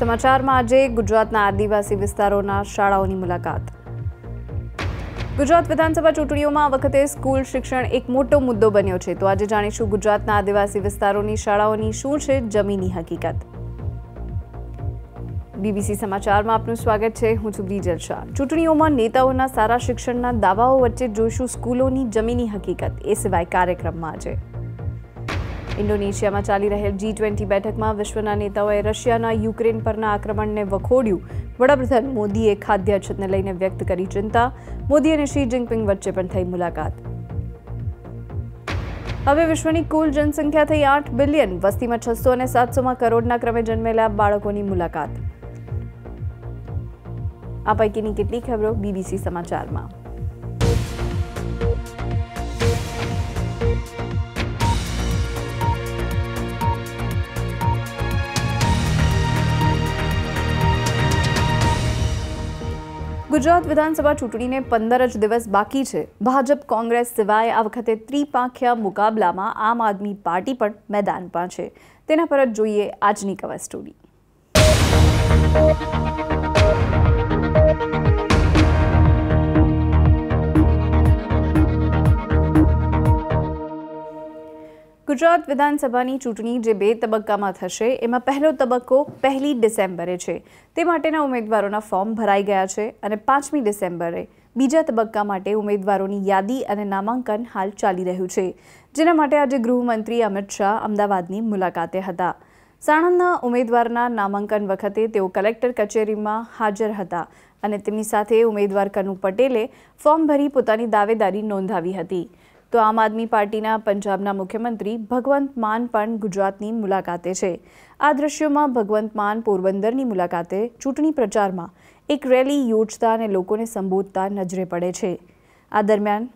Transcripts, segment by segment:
સમાચારમાં આજે ગુજરાતના આદિવાસી વિસ્તારોના શાળાઓની મુલાકાત ગુજરાત વિધાનસભા ચૂંટણીઓમાં આ વખતે સ્કૂલ શિક્ષણ એક મોટો મુદ્દો બન્યો છે તો આજે જાણીશું ગુજરાતના આદિવાસી વિસ્તારોની શાળાઓની શું છે જમીની હકીકત બીબીસી સમાચારમાં આપનું સ્વાગત છે હું છું બીજલ શાહ ચૂંટણીઓમાં નેતાઓના સારા શિક્ષણના દાવાઓ વચ્ચે જોઈશું સ્કૂલોની જમીની હકીકત એ સિવાય કાર્યક્રમમાં આજે ઇન્ડોનેશિયામાં ચાલી રહેલ જી ટ્વેન્ટી બેઠકમાં વિશ્વના નેતાઓએ રશિયાના યુક્રેન પરના આક્રમણને વખોડ્યું વડાપ્રધાન મોદીએ ખાદ્ય અછતને લઈને વ્યક્ત કરી ચિંતા મોદી અને શી જિનપિંગ વચ્ચે પણ થઈ મુલાકાત હવે વિશ્વની કુલ જનસંખ્યા થઈ આઠ બિલિયન વસ્તીમાં છસો અને સાતસોમાં કરોડના ક્રમે જન્મેલા બાળકોની મુલાકાત આ પૈકીની કેટલીક ખબરો બીબીસી સમાચારમાં ગુજરાત વિધાનસભા ચૂંટણીને પંદર જ દિવસ બાકી છે ભાજપ કોંગ્રેસ સિવાય આ વખતે ત્રિપાંખ્યા મુકાબલામાં આમ આદમી પાર્ટી પણ મેદાન પર છે તેના પર જ જોઈએ આજની કવર સ્ટોરી ગુજરાત વિધાનસભાની ચૂંટણી જે બે તબક્કામાં થશે એમાં પહેલો તબક્કો પહેલી ડિસેમ્બરે છે તે માટેના ઉમેદવારોના ફોર્મ ભરાઈ ગયા છે અને પાંચમી ડિસેમ્બરે બીજા તબક્કા માટે ઉમેદવારોની યાદી અને નામાંકન હાલ ચાલી રહ્યું છે જેના માટે આજે ગૃહમંત્રી અમિત શાહ અમદાવાદની મુલાકાતે હતા સાણંદના ઉમેદવારના નામાંકન વખતે તેઓ કલેક્ટર કચેરીમાં હાજર હતા અને તેમની સાથે ઉમેદવાર કનુ પટેલે ફોર્મ ભરી પોતાની દાવેદારી નોંધાવી હતી તો આમ આદમી પાર્ટીના પંજાબના મુખ્યમંત્રી ભગવંત માન પણ ગુજરાતની મુલાકાતે છે આ દ્રશ્યોમાં ભગવંત માન પોરબંદરની મુલાકાતે ચૂંટણી પ્રચારમાં એક રેલી યોજતા અને લોકોને સંબોધતા નજરે પડે છે આ દરમિયાન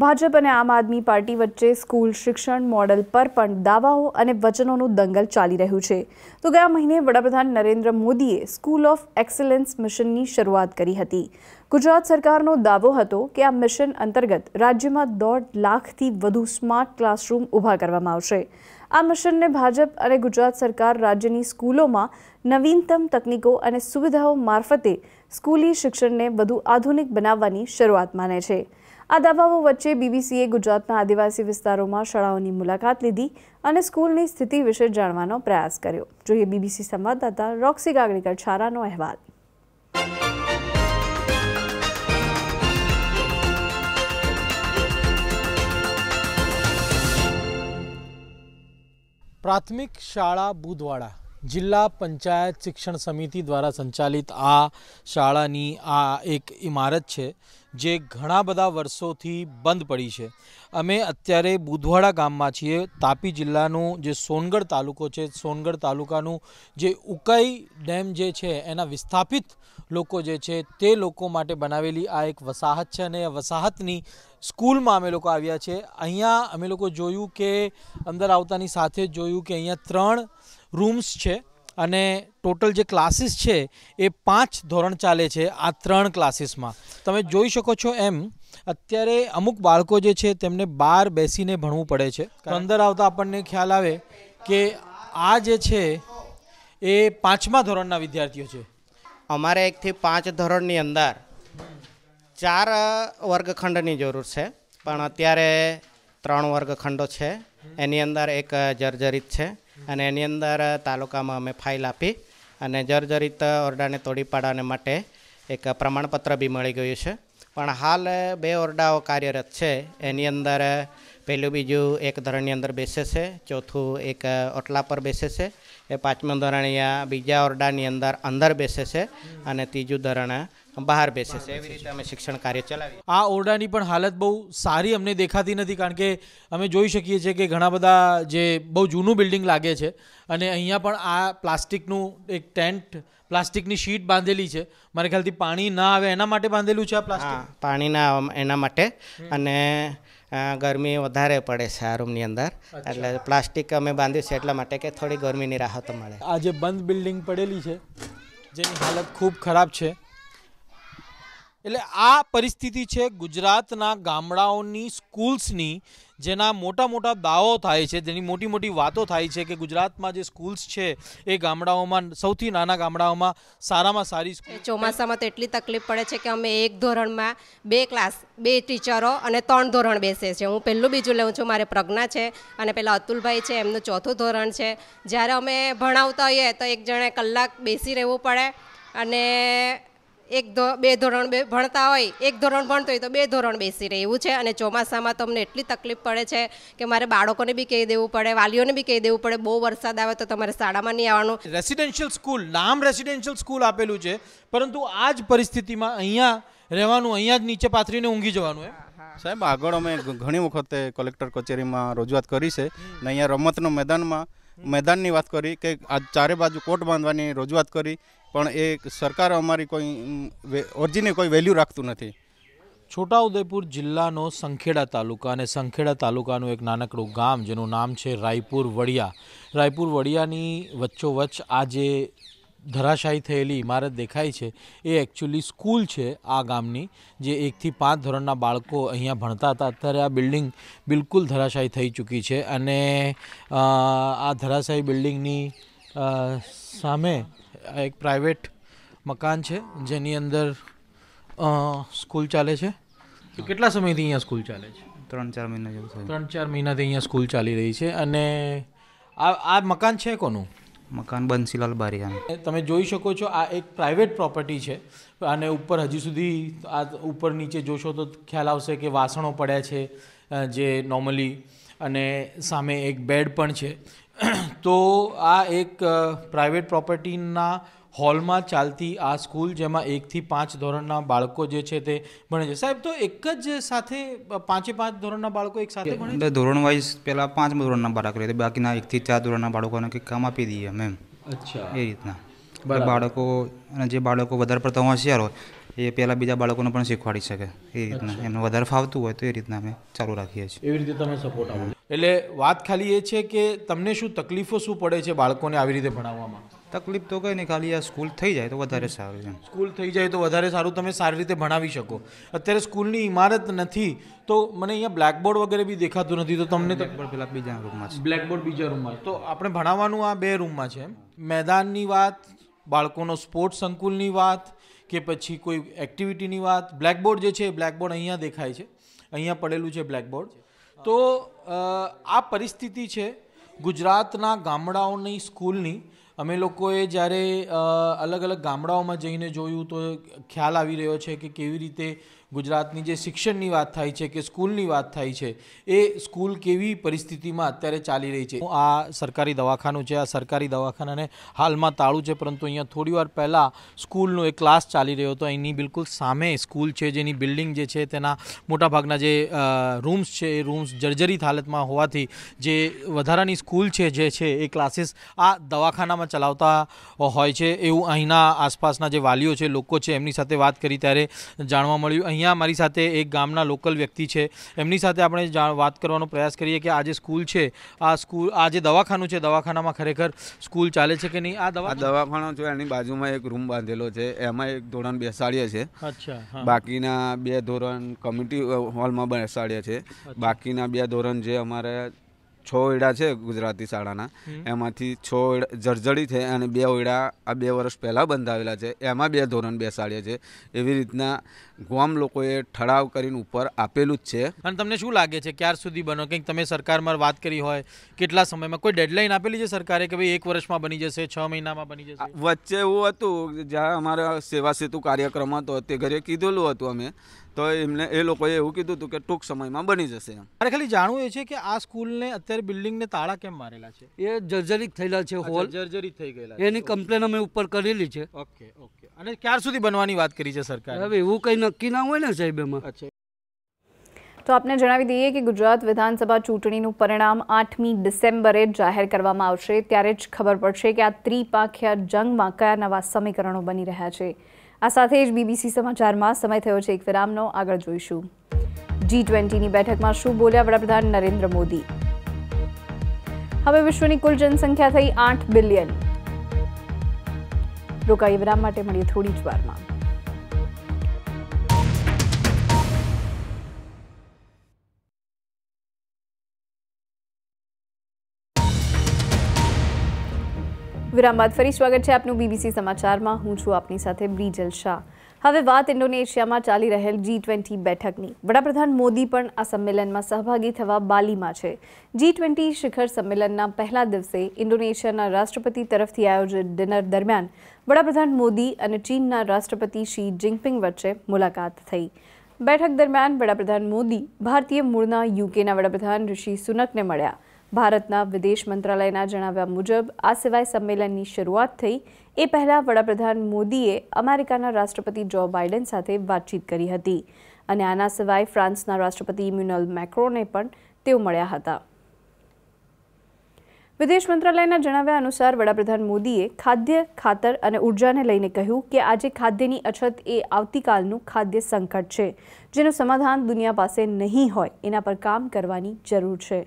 ભાજપ અને આમ આદમી પાર્ટી વચ્ચે સ્કૂલ શિક્ષણ મોડલ પર પણ દાવાઓ અને વચનોનું દંગલ ચાલી રહ્યું છે તો ગયા મહિને વડાપ્રધાન નરેન્દ્ર મોદીએ સ્કૂલ ઓફ એક્સલન્સ મિશનની શરૂઆત કરી હતી ગુજરાત સરકારનો દાવો હતો કે આ મિશન અંતર્ગત રાજ્યમાં દોઢ લાખથી વધુ સ્માર્ટ ક્લાસરૂમ ઊભા કરવામાં આવશે આ મિશનને ભાજપ અને ગુજરાત સરકાર રાજ્યની સ્કૂલોમાં નવીનતમ તકનીકો અને સુવિધાઓ મારફતે સ્કૂલી શિક્ષણને વધુ આધુનિક બનાવવાની શરૂઆત માને છે આ દાવાઓ વચ્ચે બીબીસીએ ગુજરાતના આદિવાસી વિસ્તારોમાં શાળાઓની મુલાકાત લીધી અને સ્કૂલની સ્થિતિ વિશે જાણવાનો પ્રયાસ કર્યો જોઈએ બીબીસી સંવાદદાતા રોક્સી ગાગડીકર છારાનો અહેવાલ પ્રાથમિક શાળા બુધવાડા જિલ્લા પંચાયત શિક્ષણ સમિતિ દ્વારા સંચાલિત આ શાળાની આ એક ઇમારત છે જે ઘણા બધા વર્ષોથી બંધ પડી છે અમે અત્યારે બુધવાડા ગામમાં છીએ તાપી જિલ્લાનું જે સોનગઢ તાલુકો છે સોનગઢ તાલુકાનું જે ઉકાઈ ડેમ જે છે એના વિસ્થાપિત લોકો જે છે તે લોકો માટે બનાવેલી આ એક વસાહત છે અને વસાહતની સ્કૂલમાં અમે લોકો આવ્યા છે અહીંયા અમે લોકો જોયું કે અંદર આવતાની સાથે જોયું કે અહીંયા ત્રણ રૂમ્સ છે અને ટોટલ જે ક્લાસીસ છે એ પાંચ ધોરણ ચાલે છે આ ત્રણ ક્લાસીસમાં તમે જોઈ શકો છો એમ અત્યારે અમુક બાળકો જે છે તેમને બહાર બેસીને ભણવું પડે છે અંદર આવતા આપણને ખ્યાલ આવે કે આ જે છે એ પાંચમા ધોરણના વિદ્યાર્થીઓ છે અમારે એકથી પાંચ ધોરણની અંદર ચાર વર્ગખંડની જરૂર છે પણ અત્યારે ત્રણ વર્ગખંડો છે એની અંદર એક જર્જરિત છે અને એની અંદર તાલુકામાં અમે ફાઇલ આપી અને જર્જરિત ઓરડાને તોડી પાડવાને માટે એક પ્રમાણપત્ર બી મળી ગયું છે પણ હાલ બે ઓરડાઓ કાર્યરત છે એની અંદર પહેલું બીજું એક ધોરણની અંદર બેસે છે ચોથું એક ઓટલા પર બેસે છે એ પાંચમું ધોરણ અહીંયા બીજા ઓરડાની અંદર અંદર બેસે છે અને ત્રીજું ધોરણ બહાર બેસે છે એવી રીતે અમે શિક્ષણ કાર્ય ચલાવીએ આ ઓરડાની પણ હાલત બહુ સારી અમને દેખાતી નથી કારણ કે અમે જોઈ શકીએ છીએ કે ઘણા બધા જે બહુ જૂનું બિલ્ડિંગ લાગે છે અને અહીંયા પણ આ પ્લાસ્ટિકનું એક ટેન્ટ પ્લાસ્ટિકની શીટ બાંધેલી છે મારે ખ્યાલથી પાણી ના આવે એના માટે બાંધેલું છે આ પ્લાસ્ટિક પાણી ના એના માટે અને ગરમી વધારે પડે છે આ રૂમની અંદર એટલે પ્લાસ્ટિક અમે બાંધ્યું છે એટલા માટે કે થોડી ગરમીની રાહત મળે આ જે બંધ બિલ્ડિંગ પડેલી છે જેની હાલત ખૂબ ખરાબ છે એટલે આ પરિસ્થિતિ છે ગુજરાતના ગામડાઓની સ્કૂલ્સની જેના મોટા મોટા દાવો થાય છે જેની મોટી મોટી વાતો થાય છે કે ગુજરાતમાં જે સ્કૂલ્સ છે એ ગામડાઓમાં સૌથી નાના ગામડાઓમાં સારામાં સારી ચોમાસામાં તો એટલી તકલીફ પડે છે કે અમે એક ધોરણમાં બે ક્લાસ બે ટીચરો અને ત્રણ ધોરણ બેસે છે હું પહેલું બીજું લઉં છું મારે પ્રજ્ઞા છે અને પેલા અતુલભાઈ છે એમનું ચોથું ધોરણ છે જ્યારે અમે ભણાવતા હોઈએ તો એક જણે કલાક બેસી રહેવું પડે અને એક બે ધોરણ બે ભણતા હોય એક ધોરણ ભણતો હોય તો બે ધોરણ બેસી રહે એવું છે અને ચોમાસામાં તમને એટલી તકલીફ પડે છે કે મારે બાળકોને બી કહી દેવું પડે વાલીઓને બી કહી દેવું પડે બહુ વરસાદ આવે તો તમારે શાળામાં નહીં આવવાનું રેસિડેન્શિયલ સ્કૂલ નામ રેસિડેન્શિયલ સ્કૂલ આપેલું છે પરંતુ આ જ પરિસ્થિતિમાં અહીંયા રહેવાનું અહીંયા જ નીચે પાથરીને ઊંઘી જવાનું એમ સાહેબ આગળ અમે ઘણી વખતે કલેક્ટર કચેરીમાં રજૂઆત કરી છે અને અહીંયા રમતના મેદાનમાં મેદાનની વાત કરી કે આ ચારે બાજુ કોટ બાંધવાની રજૂઆત કરી પણ એ સરકાર અમારી કોઈ અરજીને કોઈ વેલ્યુ રાખતું નથી છોટાઉદેપુર જિલ્લાનો સંખેડા તાલુકા અને સંખેડા તાલુકાનું એક નાનકડું ગામ જેનું નામ છે રાયપુર વડિયા રાયપુર વડિયાની વચ્ચોવચ્ચ આ જે ધરાશાયી થયેલી ઇમારત દેખાય છે એ એકચ્યુઅલી સ્કૂલ છે આ ગામની જે એકથી પાંચ ધોરણના બાળકો અહીંયા ભણતા હતા અત્યારે આ બિલ્ડિંગ બિલકુલ ધરાશાયી થઈ ચૂકી છે અને આ ધરાશાયી બિલ્ડિંગની સામે એક પ્રાઇવેટ મકાન છે જેની અંદર સ્કૂલ ચાલે છે કેટલા સમયથી અહીંયા સ્કૂલ ચાલે છે ત્રણ ચાર મહિના જેવું છે ત્રણ ચાર મહિનાથી અહીંયા સ્કૂલ ચાલી રહી છે અને આ આ મકાન છે કોનું મકાન બંસીલાલ બારિયા તમે જોઈ શકો છો આ એક પ્રાઇવેટ પ્રોપર્ટી છે અને ઉપર હજી સુધી આ ઉપર નીચે જોશો તો ખ્યાલ આવશે કે વાસણો પડ્યા છે જે નોર્મલી અને સામે એક બેડ પણ છે તો આ એક પ્રાઇવેટ પ્રોપર્ટીના હોલમાં ચાલતી આ સ્કૂલ જેમાં એકથી પાંચ ધોરણના બાળકો જે છે તે ભણે છે સાહેબ તો એક જ સાથે પાંચે પાંચ ધોરણના બાળકો એક સાથે ભણે એટલે ધોરણ વાઇઝ પહેલાં પાંચમા ધોરણના બાળક રહે બાકીના એકથી ચાર ધોરણના બાળકોને કંઈક કામ આપી દઈએ અમે અચ્છા એ રીતના બાળકો અને જે બાળકો વધારે પડતા હોશિયાર હોય એ પહેલાં બીજા બાળકોને પણ શીખવાડી શકે એ રીતના એમને વધારે ફાવતું હોય તો એ રીતના અમે ચાલુ રાખીએ છીએ એવી રીતે તમે સપોર્ટ આપો એટલે વાત ખાલી એ છે કે તમને શું તકલીફો શું પડે છે બાળકોને આવી રીતે ભણાવવામાં તકલીફ તો કંઈ નહીં ખાલી આ સ્કૂલ થઈ જાય તો વધારે સારું છે સ્કૂલ થઈ જાય તો વધારે સારું તમે સારી રીતે ભણાવી શકો અત્યારે સ્કૂલની ઇમારત નથી તો મને અહીંયા બ્લેકબોર્ડ વગેરે બી દેખાતું નથી તો તમને બ્લેકબોર્ડ પેલા બીજા રૂમમાં છે બ્લેકબોર્ડ બીજા રૂમમાં તો આપણે ભણાવવાનું આ બે રૂમમાં છે મેદાનની વાત બાળકોનો સ્પોર્ટ્સ સંકુલની વાત કે પછી કોઈ એક્ટિવિટીની વાત બ્લેકબોર્ડ જે છે બ્લેકબોર્ડ અહીંયા દેખાય છે અહીંયા પડેલું છે બ્લેકબોર્ડ તો આ પરિસ્થિતિ છે ગુજરાતના ગામડાઓની સ્કૂલની અમે લોકોએ જ્યારે અલગ અલગ ગામડાઓમાં જઈને જોયું તો ખ્યાલ આવી રહ્યો છે કે કેવી રીતે ગુજરાતની જે શિક્ષણની વાત થાય છે કે સ્કૂલની વાત થાય છે એ સ્કૂલ કેવી પરિસ્થિતિમાં અત્યારે ચાલી રહી છે આ સરકારી દવાખાનું છે આ સરકારી દવાખાનાને હાલમાં તાળું છે પરંતુ અહીંયા થોડી વાર પહેલાં સ્કૂલનો એક ક્લાસ ચાલી રહ્યો હતો અહીંની બિલકુલ સામે સ્કૂલ છે જેની બિલ્ડિંગ જે છે તેના મોટાભાગના જે રૂમ્સ છે એ રૂમ્સ જર્જરિત હાલતમાં હોવાથી જે વધારાની સ્કૂલ છે જે છે એ ક્લાસીસ આ દવાખાનામાં ચલાવતા હોય છે એવું અહીંના આસપાસના જે વાલીઓ છે લોકો છે એમની સાથે વાત કરી ત્યારે જાણવા મળ્યું અહીં અહીંયા મારી સાથે એક ગામના લોકલ વ્યક્તિ છે એમની સાથે આપણે વાત કરવાનો પ્રયાસ કરીએ કે આ જે સ્કૂલ છે આ સ્કૂલ આ જે દવાખાનું છે દવાખાનામાં ખરેખર સ્કૂલ ચાલે છે કે નહીં આ દવા દવાખાનું છે એની બાજુમાં એક રૂમ બાંધેલો છે એમાં એક ધોરણ બેસાડીએ છે અચ્છા બાકીના બે ધોરણ કમિટી હોલમાં બેસાડીએ છે બાકીના બે ધોરણ જે અમારે છ ઓયડા છે ગુજરાતી શાળાના એમાંથી છ જર્જડી છે અને બે ઓયડા આ બે વર્ષ પહેલાં બંધાવેલા છે એમાં બે ધોરણ બેસાડીએ છે એવી રીતના ગામ લોકોએ ઠરાવ કરીને ઉપર આપેલું જ છે અને તમને શું લાગે છે ક્યાર સુધી બનો કંઈક તમે સરકારમાં વાત કરી હોય કેટલા સમયમાં કોઈ ડેડલાઇન આપેલી છે સરકારે કે ભાઈ એક વર્ષમાં બની જશે છ મહિનામાં બની જશે વચ્ચે એવું હતું જ્યાં અમારા સેવા સેતુ કાર્યક્રમ હતો તે ઘરે કીધેલું હતું અમે તો એમને એ લોકોએ એવું કીધું હતું કે ટૂંક સમયમાં બની જશે એમ મારે ખાલી જાણવું એ છે કે આ સ્કૂલને અત્યારે બિલ્ડિંગને તાળા કેમ મારેલા છે એ જર્જરિત થયેલા છે હોલ જર્જરિત થઈ ગયેલા એની કમ્પ્લેન અમે ઉપર કરેલી છે ઓકે ઓકે અને ક્યાર સુધી બનવાની વાત કરી છે સરકાર હવે એવું કંઈ નક્કી ના હોય ને સાહેબ એમાં તો આપને જણાવી દઈએ કે ગુજરાત વિધાનસભા ચૂંટણીનું પરિણામ આઠમી ડિસેમ્બરે જાહેર કરવામાં આવશે ત્યારે જ ખબર પડશે કે આ ત્રિપાખિયા જંગમાં કયા નવા સમીકરણો બની રહ્યા છે આ સાથે જ બીબીસી સમાચારમાં સમય થયો છે એક વિરામનો આગળ જોઈશું જી ટ્વેન્ટીની બેઠકમાં શું બોલ્યા વડાપ્રધાન નરેન્દ્ર મોદી હવે વિશ્વની કુલ જનસંખ્યા થઈ આઠ બિલિયન રોકાઈ વિરામ માટે મળીએ થોડી જ વારમાં વિરામ બાદ ફરી સ્વાગત છે આપનું બીબીસી સમાચારમાં હું છું આપની સાથે બ્રિજલ શાહ હવે વાત ઇન્ડોનેશિયામાં ચાલી રહેલ જી ટ્વેન્ટી બેઠકની વડાપ્રધાન મોદી પણ આ સંમેલનમાં સહભાગી થવા બાલીમાં છે જી ટ્વેન્ટી શિખર સંમેલનના પહેલા દિવસે ઇન્ડોનેશિયાના રાષ્ટ્રપતિ તરફથી આયોજિત ડિનર દરમિયાન વડાપ્રધાન મોદી અને ચીનના રાષ્ટ્રપતિ શી જિનપિંગ વચ્ચે મુલાકાત થઈ બેઠક દરમિયાન વડાપ્રધાન મોદી ભારતીય મૂળના યુકેના વડાપ્રધાન ઋષિ સુનકને મળ્યા ભારતના વિદેશ મંત્રાલયના જણાવ્યા મુજબ આ સિવાય સંમેલનની શરૂઆત થઈ એ પહેલાં વડાપ્રધાન મોદીએ અમેરિકાના રાષ્ટ્રપતિ જો બાઇડેન સાથે વાતચીત કરી હતી અને આના સિવાય ફ્રાન્સના રાષ્ટ્રપતિ ઇમ્યુનલ મેક્રોને પણ તેઓ મળ્યા હતા વિદેશ મંત્રાલયના જણાવ્યા અનુસાર વડાપ્રધાન મોદીએ ખાદ્ય ખાતર અને ઉર્જાને લઈને કહ્યું કે આજે ખાદ્યની અછત એ આવતીકાલનું ખાદ્ય સંકટ છે જેનું સમાધાન દુનિયા પાસે નહીં હોય એના પર કામ કરવાની જરૂર છે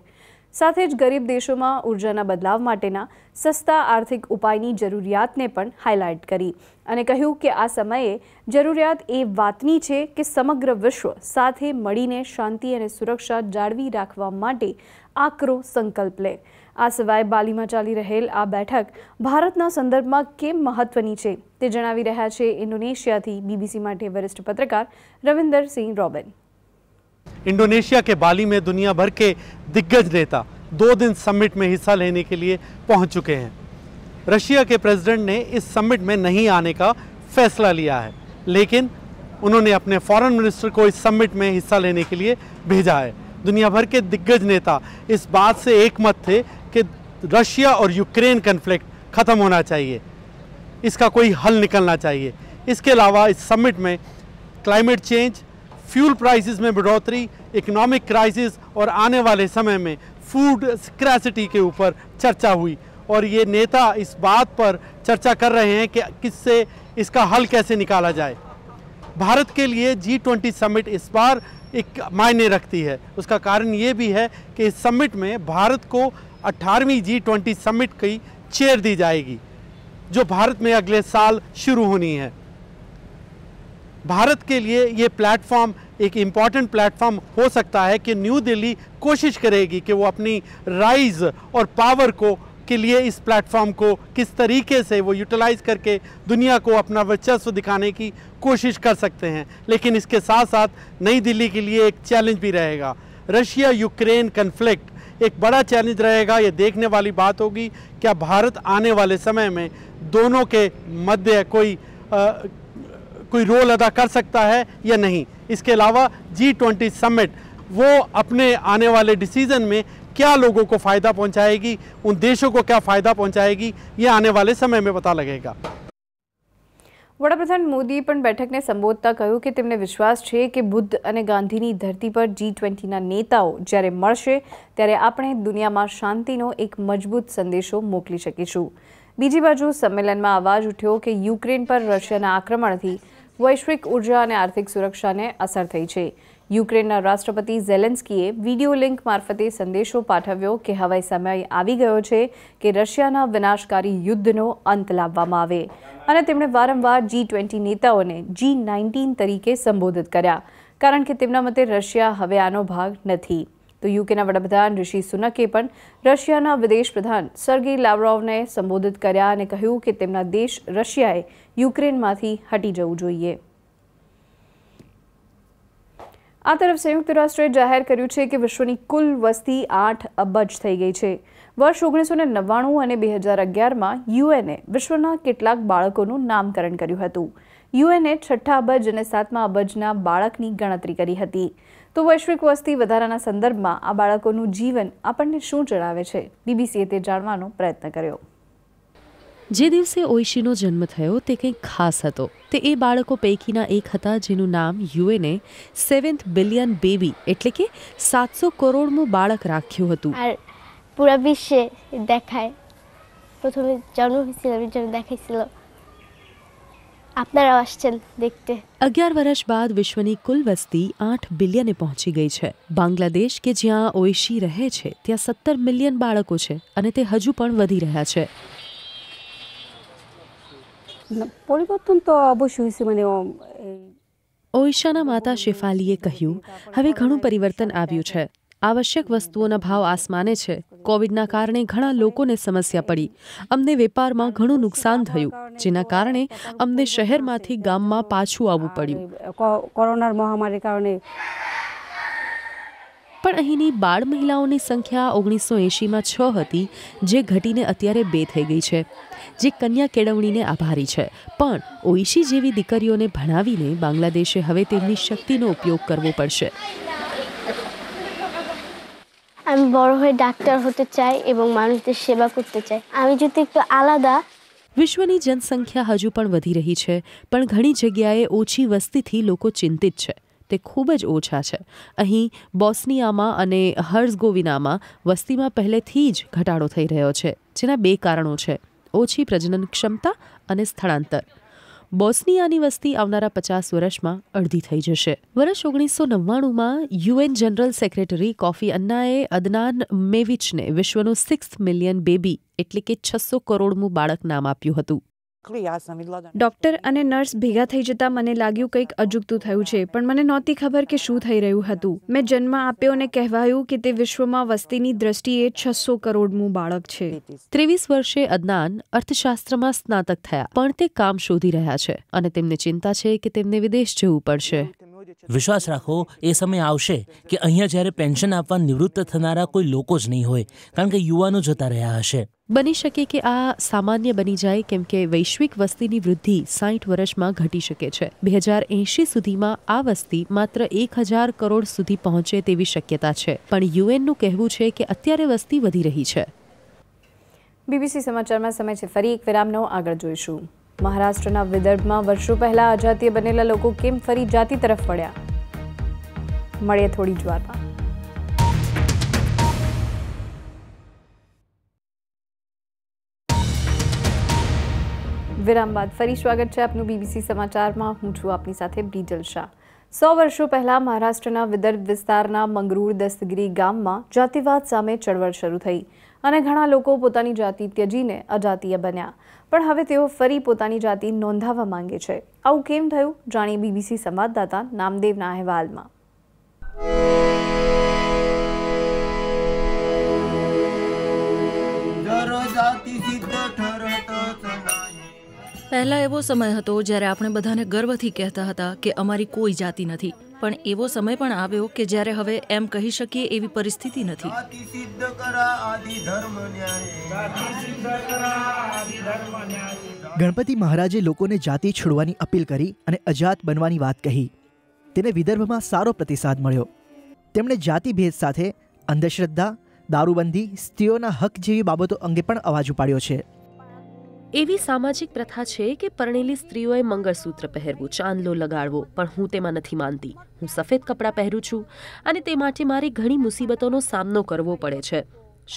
સાથે જ ગરીબ દેશોમાં ઉર્જાના બદલાવ માટેના સસ્તા આર્થિક ઉપાયની જરૂરિયાતને પણ હાઇલાઇટ કરી અને કહ્યું કે આ સમયે જરૂરિયાત એ વાતની છે કે સમગ્ર વિશ્વ સાથે મળીને શાંતિ અને સુરક્ષા જાળવી રાખવા માટે આકરો સંકલ્પ લે આ સિવાય બાલીમાં ચાલી રહેલ આ બેઠક ભારતના સંદર્ભમાં કેમ મહત્વની છે તે જણાવી રહ્યા છે ઇન્ડોનેશિયાથી બીબીસી માટે વરિષ્ઠ પત્રકાર રવિન્દરસિંહ રોબિન इंडोनेशिया के बाली में दुनिया भर के दिग्गज नेता दो दिन समिट में हिस्सा लेने के लिए पहुंच चुके हैं रशिया के प्रेसिडेंट ने इस समिट में नहीं आने का फैसला लिया है लेकिन उन्होंने अपने फॉरेन मिनिस्टर को इस समिट में हिस्सा लेने के लिए भेजा है दुनिया भर के दिग्गज नेता इस बात से एकमत थे कि रशिया और यूक्रेन कन्फ्लिक्ट ख़त्म होना चाहिए इसका कोई हल निकलना चाहिए इसके अलावा इस समिट में क्लाइमेट चेंज फ्यूल प्राइसेस में बढ़ोतरी इकोनॉमिक क्राइसिस और आने वाले समय में फूड स्क्रैसिटी के ऊपर चर्चा हुई और ये नेता इस बात पर चर्चा कर रहे हैं कि किससे इसका हल कैसे निकाला जाए भारत के लिए जी ट्वेंटी समिट इस बार एक मायने रखती है उसका कारण ये भी है कि इस समिट में भारत को 18वीं जी ट्वेंटी समिट की चेयर दी जाएगी जो भारत में अगले साल शुरू होनी है भारत के लिए ये प्लेटफॉर्म एक इम्पॉर्टेंट प्लेटफॉर्म हो सकता है कि न्यू दिल्ली कोशिश करेगी कि वो अपनी राइज और पावर को के लिए इस प्लेटफॉर्म को किस तरीके से वो यूटिलाइज करके दुनिया को अपना वर्चस्व दिखाने की कोशिश कर सकते हैं लेकिन इसके साथ साथ नई दिल्ली के लिए एक चैलेंज भी रहेगा रशिया यूक्रेन कन्फ्लिक्ट एक बड़ा चैलेंज रहेगा ये देखने वाली बात होगी क्या भारत आने वाले समय में दोनों के मध्य कोई आ, कोई रोल अदा कर सकता है या नहीं इसके अलावा जी ट्वेंटी समिट वो अपने आने वाले डिसीजन में क्या लोगों को फ़ायदा पहुंचाएगी उन देशों को क्या फ़ायदा पहुंचाएगी ये आने वाले समय में पता लगेगा वाप्रधान मोदी बैठक ने संबोधता कहूँ कि तमने विश्वास है कि बुद्ध और गांधी धरती पर जी ट्वेंटी नेताओं जयरे मैसे तरह अपने दुनिया में शांति एक मजबूत संदेशों मोकली शकीशू बीजी बाजू सम्मेलन में आवाज उठो कि यूक्रेन पर रशिया आक्रमण थी વૈશ્વિક ઉર્જા અને આર્થિક સુરક્ષાને અસર થઈ છે યુક્રેનના રાષ્ટ્રપતિ ઝેલેન્સ્કીએ વિડીયો લિંક મારફતે સંદેશો પાઠવ્યો કે હવે સમય આવી ગયો છે કે રશિયાના વિનાશકારી યુદ્ધનો અંત લાવવામાં આવે અને તેમણે વારંવાર જી ટ્વેન્ટી નેતાઓને જી નાઇન્ટીન તરીકે સંબોધિત કર્યા કારણ કે તેમના મતે રશિયા હવે આનો ભાગ નથી તો યુકેના વડાપ્રધાન ઋષિ સુનકે પણ રશિયાના વિદેશ પ્રધાન સર્ગી લાવરોવને સંબોધિત કર્યા અને કહ્યું કે તેમના દેશ રશિયાએ યુક્રેનમાંથી હટી જવું જોઈએ આ તરફ સંયુક્ત રાષ્ટ્રે જાહેર કર્યું છે કે વિશ્વની કુલ વસ્તી આઠ અબજ થઈ ગઈ છે વર્ષ ઓગણીસો ને નવ્વાણું અને બે હજાર અગિયારમાં યુએનએ વિશ્વના કેટલાક બાળકોનું નામકરણ કર્યું હતું યુએનએ છઠ્ઠા અબજ અને સાતમા અબજના બાળકની ગણતરી કરી હતી તો વૈશ્વિક વસ્તી વધારાના સંદર્ભમાં આ બાળકોનું જીવન આપણને શું જણાવે છે બીબીસીએ તે જાણવાનો પ્રયત્ન કર્યો જે દિવસે ઓઈશીનો જન્મ થયો તે કંઈક ખાસ હતો તે એ બાળકો પૈકીના એક હતા જેનું નામ યુએને સેવન્થ બિલિયન બેબી એટલે કે સાતસો કરોડમું બાળક રાખ્યું હતું পুরা বিশ্বে દેખાય প্রথমে জন্ম হয়েছিল আমি জন্ম দেখাইছিল આપનારાઓ આવશે દેખતે અગિયાર વર્ષ બાદ વિશ્વની કુલ વસ્તી આઠ બિલિયને પહોંચી ગઈ છે બાંગ્લાદેશ કે જ્યાં ઓઈશી રહે છે ત્યાં સત્તર મિલિયન બાળકો છે અને તે હજુ પણ વધી રહ્યા છે પરિવર્તન તો অবশ্যই হয়েছে মানে ઓયશાના માતા શેફાલીએ કહ્યું હવે ઘણું પરિવર્તન આવ્યું છે આવશ્યક વસ્તુઓના ભાવ આસમાને છે કોવિડના કારણે ઘણા લોકોને સમસ્યા પડી અમને વેપારમાં ઘણું નુકસાન થયું જેના કારણે અમને શહેરમાંથી ગામમાં પાછું આવવું પડ્યું કોરોના મહામારી કારણે પણ અહીંની બાળ મહિલાઓની સંખ્યા ઓગણીસો એંશીમાં છ હતી જે ઘટીને અત્યારે બે થઈ ગઈ છે જે કન્યા કેળવણીને આભારી છે પણ ઓઈશી જેવી દીકરીઓને ભણાવીને બાંગ્લાદેશે હવે તેમની શક્તિનો ઉપયોગ કરવો પડશે આમ বড় હોય ડાક્ટર હોતે ચાય এবং মানুষদের সেবা করতে ચાય আমি যদি একটু આલાદા વિશ્વની જનસંખ્યા હજુ પણ વધી રહી છે પણ ઘણી જગ્યાએ ઓછી વસ્તીથી લોકો ચિંતિત છે તે ખૂબ જ ઓછા છે અહીં બોસ્નિયામાં અને હર્ઝગોવિનામાં વસ્તીમાં પહેલેથી જ ઘટાડો થઈ રહ્યો છે જેના બે કારણો છે ઓછી પ્રજનન ક્ષમતા અને સ્થળાંતર બોસ્નિયાની વસ્તી આવનારા પચાસ વર્ષમાં અડધી થઈ જશે વર્ષ ઓગણીસો નવ્વાણુંમાં યુએન જનરલ સેક્રેટરી કોફી અન્નાએ અદનાન મેવિચને વિશ્વનું સિક્સ મિલિયન બેબી એટલે કે છસો કરોડમું બાળક નામ આપ્યું હતું ડોક્ટર અને નર્સ ભેગા થઈ જતા મને લાગ્યું કંઈક અજુગતું થયું છે પણ મને નહોતી ખબર કે શું થઈ રહ્યું હતું મેં જન્મ આપ્યો અને કહેવાયું કે તે વિશ્વમાં વસ્તીની દ્રષ્ટિએ છસો કરોડનું બાળક છે ત્રેવીસ વર્ષે અદનાન અર્થશાસ્ત્રમાં સ્નાતક થયા પણ તે કામ શોધી રહ્યા છે અને તેમને ચિંતા છે કે તેમને વિદેશ જવું પડશે વિશ્વાસ રાખો એ સમય આવશે કે અહીંયા જ્યારે પેન્શન આપવા નિવૃત્ત થનારા કોઈ લોકો જ નહીં હોય કારણ કે યુવાનો જતા રહ્યા હશે બની શકે કે આ સામાન્ય બની જાય કેમ કે વૈશ્વિક વસ્તીની વૃદ્ધિ સાઠ વર્ષમાં ઘટી શકે છે બે હજાર એંશી સુધીમાં આ વસ્તી માત્ર એક હજાર કરોડ સુધી પહોંચે તેવી શક્યતા છે પણ યુએનનું કહેવું છે કે અત્યારે વસ્તી વધી રહી છે બીબીસી સમાચારમાં સમય છે ફરી એક વિરામનો આગળ જોઈશું મહારાષ્ટ્રના વિદર્ભમાં વર્ષો પહેલા અજાતીય બનેલા લોકો કેમ ફરી જાતિ તરફ વળ્યા મળીએ થોડી જ વારમાં વિરામ બાદ ફરી સ્વાગત છે આપનું બીબીસી સમાચારમાં હું છું આપની સાથે બ્રિજલ શાહ સો વર્ષો પહેલા મહારાષ્ટ્રના વિદર્ભ વિસ્તારના મંગરૂર દસ્તગીરી ગામમાં જાતિવાદ સામે ચળવળ શરૂ થઈ અને ઘણા લોકો પોતાની જાતિ ત્યજીને અજાતીય બન્યા પણ હવે તેઓ ફરી પોતાની જાતિ નોંધાવવા માંગે છે આવું કેમ થયું જાણીએ બીબીસી સંવાદદાતા નામદેવના અહેવાલમાં પહેલા એવો સમય હતો જ્યારે આપણે બધાને ગર્વથી કહેતા હતા કે અમારી કોઈ જાતિ નથી પણ એવો સમય પણ આવ્યો કે જ્યારે હવે એમ કહી શકીએ એવી પરિસ્થિતિ નથી ગણપતિ મહારાજે લોકોને જાતિ છોડવાની અપીલ કરી અને અજાત બનવાની વાત કહી તેને વિદર્ભમાં સારો પ્રતિસાદ મળ્યો તેમણે જાતિભેદ સાથે અંધશ્રદ્ધા દારૂબંધી સ્ત્રીઓના હક જેવી બાબતો અંગે પણ અવાજ ઉપાડ્યો છે એવી સામાજિક પ્રથા છે કે પરણેલી સ્ત્રીઓએ મંગળસૂત્ર પહેરવું ચાંદલો લગાડવો પણ હું તેમાં નથી માનતી હું સફેદ કપડાં પહેરું છું અને તે માટે મારે ઘણી મુસીબતોનો સામનો કરવો પડે છે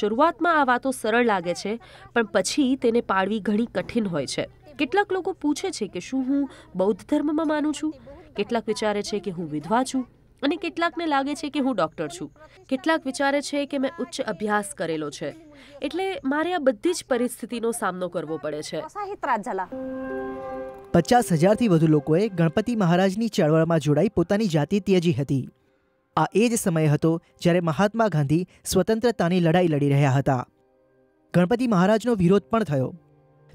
શરૂઆતમાં આ વાતો સરળ લાગે છે પણ પછી તેને પાળવી ઘણી કઠિન હોય છે કેટલાક લોકો પૂછે છે કે શું હું બૌદ્ધ ધર્મમાં માનું છું કેટલાક વિચારે છે કે હું વિધવા છું અને કેટલાકને લાગે છે કે હું ડૉક્ટર છું કેટલાક વિચારે છે કે મેં ઉચ્ચ અભ્યાસ કરેલો છે એટલે મારે આ બધી જ પરિસ્થિતિનો સામનો કરવો પડે છે પચાસ હજારથી વધુ લોકોએ ગણપતિ મહારાજની ચળવળમાં જોડાઈ પોતાની જાતિ ત્યજી હતી આ એ જ સમય હતો જ્યારે મહાત્મા ગાંધી સ્વતંત્રતાની લડાઈ લડી રહ્યા હતા ગણપતિ મહારાજનો વિરોધ પણ થયો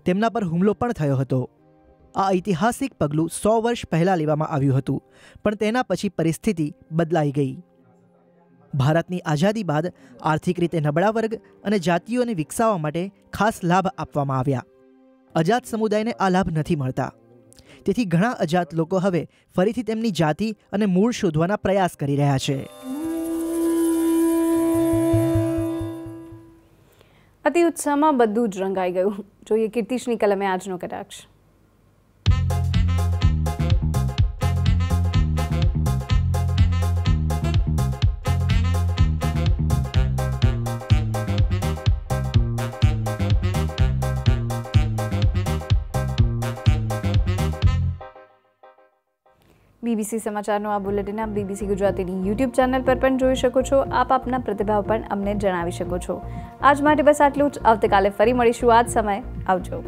તેમના પર હુમલો પણ થયો હતો આ ઐતિહાસિક પગલું સો વર્ષ પહેલાં લેવામાં આવ્યું હતું પણ તેના પછી પરિસ્થિતિ બદલાઈ ગઈ ભારતની આઝાદી બાદ આર્થિક રીતે નબળા વર્ગ અને જાતિઓને વિકસાવવા માટે ખાસ લાભ આપવામાં આવ્યા અજાત સમુદાયને આ લાભ નથી મળતા તેથી ઘણા અજાત લોકો હવે ફરીથી તેમની જાતિ અને મૂળ શોધવાના પ્રયાસ કરી રહ્યા છે અતિ ઉત્સાહમાં બધું જ રંગાઈ ગયું જોઈએ કીર્તિશની કલમે આજનો કટાક્ષ બીબીસી સમાચારનો આ બુલેટિન આપ બીબીસી ગુજરાતીની યુટ્યુબ ચેનલ પર પણ જોઈ શકો છો આપ આપના પ્રતિભાવ પણ અમને જણાવી શકો છો આજ માટે બસ આટલું જ આવતીકાલે ફરી મળીશું આજ સમય આવજો